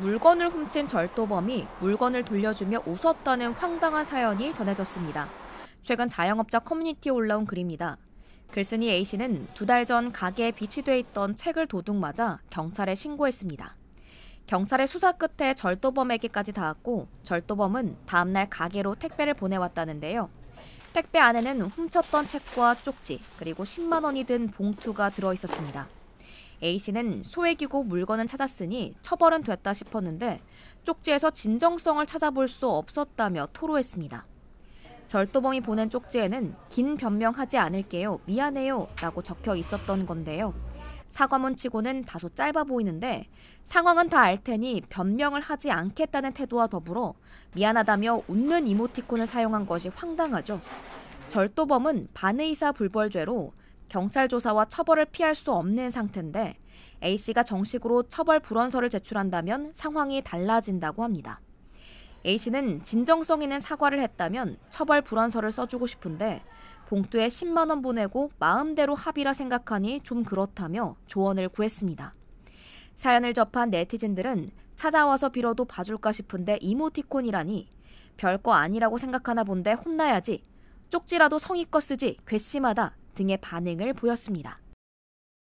물건을 훔친 절도범이 물건을 돌려주며 웃었다는 황당한 사연이 전해졌습니다. 최근 자영업자 커뮤니티에 올라온 글입니다. 글쓴이 A씨는 두 달 전 가게에 비치돼 있던 책을 도둑 맞아 경찰에 신고했습니다. 경찰의 수사 끝에 절도범에게까지 닿았고 절도범은 다음날 가게로 택배를 보내왔다는데요. 택배 안에는 훔쳤던 책과 쪽지 그리고 10만 원이 든 봉투가 들어 있었습니다. A씨는 소액이고 물건은 찾았으니 처벌은 됐다 싶었는데 쪽지에서 진정성을 찾아볼 수 없었다며 토로했습니다. 절도범이 보낸 쪽지에는 긴 변명하지 않을게요, 미안해요 라고 적혀 있었던 건데요. 사과문 치고는 다소 짧아 보이는데 상황은 다 알 테니 변명을 하지 않겠다는 태도와 더불어 미안하다며 웃는 이모티콘을 사용한 것이 황당하죠. 절도범은 반의사 불벌죄로 경찰 조사와 처벌을 피할 수 없는 상태인데 A 씨가 정식으로 처벌 불원서를 제출한다면 상황이 달라진다고 합니다. A 씨는 진정성 있는 사과를 했다면 처벌 불원서를 써주고 싶은데 봉투에 10만 원 보내고 마음대로 합의라 생각하니 좀 그렇다며 조언을 구했습니다. 사연을 접한 네티즌들은 찾아와서 빌어도 봐줄까 싶은데 이모티콘이라니 별 거 아니라고 생각하나 본데 혼나야지 쪽지라도 성의껏 쓰지 괘씸하다 등의 반응을 보였습니다.